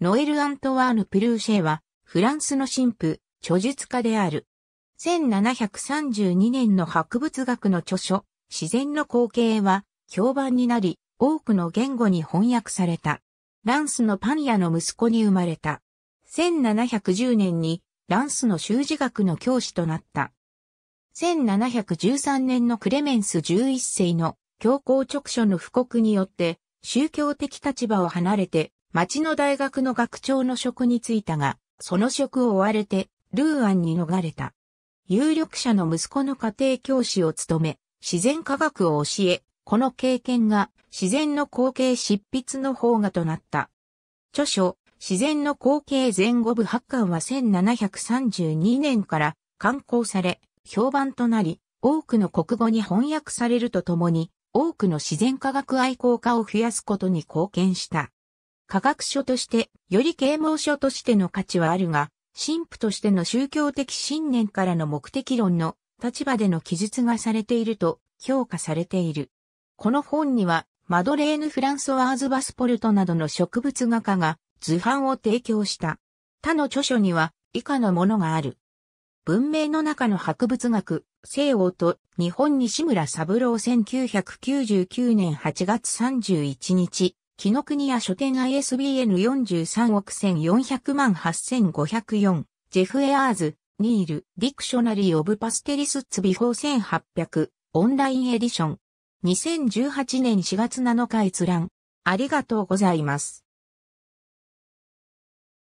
ノエル・アントワーヌ・プルーシェは、フランスの神父、著述家である。1732年の博物学の著書、自然の光景は、評判になり、多くの言語に翻訳された。ランスのパン屋の息子に生まれた。1710年に、ランスの修士学の教師となった。1713年のクレメンス11世の教皇直書の布告によって、宗教的立場を離れて、町の大学の学長の職に就いたが、その職を追われて、ルーアンに逃れた。有力者の息子の家庭教師を務め、自然科学を教え、この経験が自然の光景執筆の方がとなった。著書、自然の光景前後部発刊は1732年から刊行され、評判となり、多くの国語に翻訳されるとともに、多くの自然科学愛好家を増やすことに貢献した。科学書として、より啓蒙書としての価値はあるが、神父としての宗教的信念からの目的論の立場での記述がされていると評価されている。この本には、マドレーヌ・フランソワーズ・バスポルトなどの植物画家が図版を提供した。他の著書には以下のものがある。文明の中の博物学、西欧と日本西村三郎1999年8月31日、木の国屋書店 ISBN 43億1400万8504、ジェフ・エアーズ、ニール、ディクショナリー・オブ・パステリス・ツビフォー1800、オンラインエディション。2018年4月7日閲覧。ありがとうございます。